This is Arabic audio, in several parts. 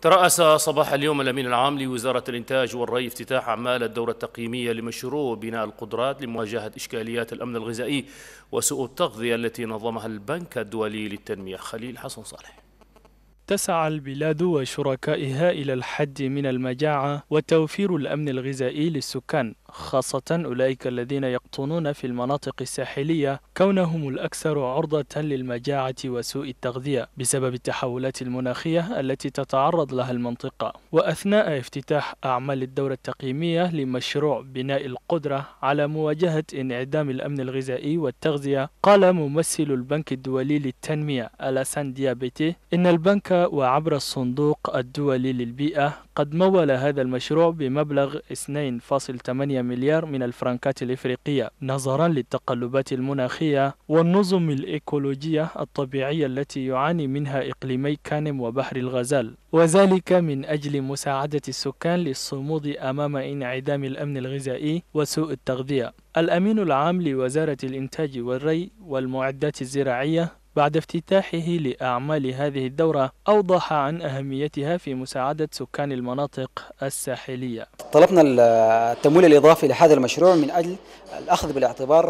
ترأس صباح اليوم الأمين العام لوزارة الإنتاج والري افتتاح أعمال الدورة التقييمية لمشروع بناء القدرات لمواجهة إشكاليات الأمن الغذائي وسوء التغذية التي نظمها البنك الدولي للتنمية خليل حسن صالح تسعى البلاد وشركائها إلى الحد من المجاعة وتوفير الأمن الغذائي للسكان خاصة أولئك الذين يقطنون في المناطق الساحلية كونهم الأكثر عرضة للمجاعة وسوء التغذية بسبب التحولات المناخية التي تتعرض لها المنطقة وأثناء افتتاح أعمال الدورة التقييمية لمشروع بناء القدرة على مواجهة انعدام الأمن الغذائي والتغذية قال ممثل البنك الدولي للتنمية ألاسان ديابيتي إن البنك وعبر الصندوق الدولي للبيئة قد مول هذا المشروع بمبلغ 2.8 مليار من الفرنكات الإفريقية نظرا للتقلبات المناخية والنظم الإيكولوجية الطبيعية التي يعاني منها إقليمي كانم وبحر الغزال وذلك من أجل مساعدة السكان للصمود أمام انعدام الأمن الغذائي وسوء التغذية الأمين العام لوزارة الإنتاج والري والمعدات الزراعية بعد افتتاحه لأعمال هذه الدورة أوضح عن أهميتها في مساعدة سكان المناطق الساحلية طلبنا التمويل الإضافي لهذا المشروع من أجل الأخذ بالاعتبار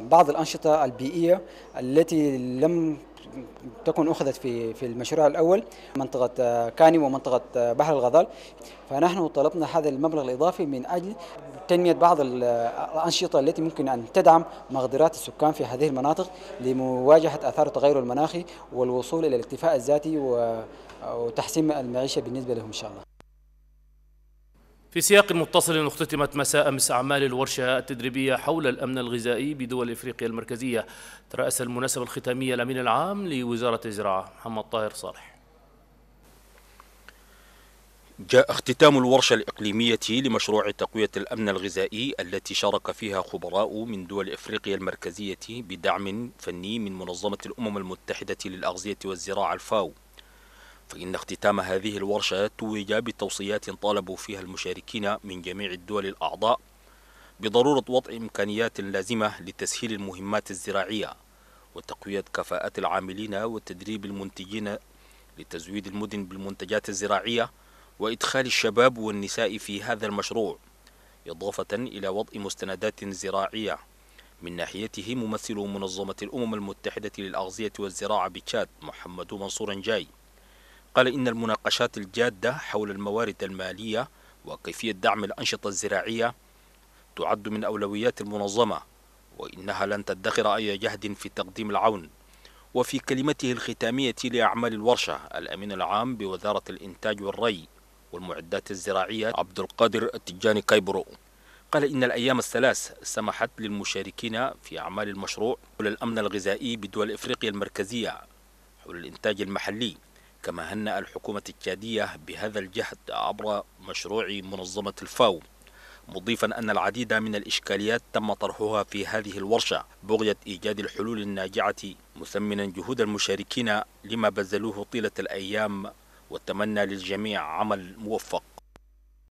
بعض الأنشطة البيئية التي لم تكون أخذت في في المشروع الأول منطقة كاني ومنطقة بحر الغضال فنحن طلبنا هذا المبلغ الإضافي من أجل تنمية بعض الأنشطة التي ممكن أن تدعم مقدرات السكان في هذه المناطق لمواجهة آثار التغير المناخي والوصول إلى الاكتفاء الذاتي وتحسين المعيشة بالنسبة لهم إن شاء الله في سياق متصل اختتمت مساء أمس أعمال الورشة التدريبية حول الأمن الغذائي بدول إفريقيا المركزية ترأس المناسبة الختامية الأمين العام لوزارة الزراعة محمد طاهر صالح جاء اختتام الورشة الإقليمية لمشروع تقوية الأمن الغذائي التي شارك فيها خبراء من دول إفريقيا المركزية بدعم فني من منظمة الأمم المتحدة للأغذية والزراعة الفاو فإن اختتام هذه الورشة توج بتوصيات طالبوا فيها المشاركين من جميع الدول الأعضاء بضرورة وضع إمكانيات لازمة لتسهيل المهمات الزراعية وتقوية كفاءة العاملين وتدريب المنتجين لتزويد المدن بالمنتجات الزراعية وإدخال الشباب والنساء في هذا المشروع إضافة إلى وضع مستندات زراعية من ناحيته ممثل منظمة الأمم المتحدة للأغذية والزراعة بتشاد محمد منصور جاي قال إن المناقشات الجادة حول الموارد المالية وكيفية دعم الأنشطة الزراعية تعد من أولويات المنظمة وإنها لن تدخر أي جهد في تقديم العون وفي كلمته الختامية لأعمال الورشة الأمين العام بوزارة الإنتاج والري والمعدات الزراعية عبد القادر التجاني كايبرو قال إن الأيام الثلاث سمحت للمشاركين في أعمال المشروع حول الأمن الغذائي بدول إفريقيا المركزية حول الإنتاج المحلي كما هنأ الحكومة التشادية بهذا الجهد عبر مشروع منظمة الفاو مضيفا أن العديد من الإشكاليات تم طرحها في هذه الورشة بغية إيجاد الحلول الناجعة مثمنا جهود المشاركين لما بذلوه طيلة الأيام واتمنى للجميع عمل موفق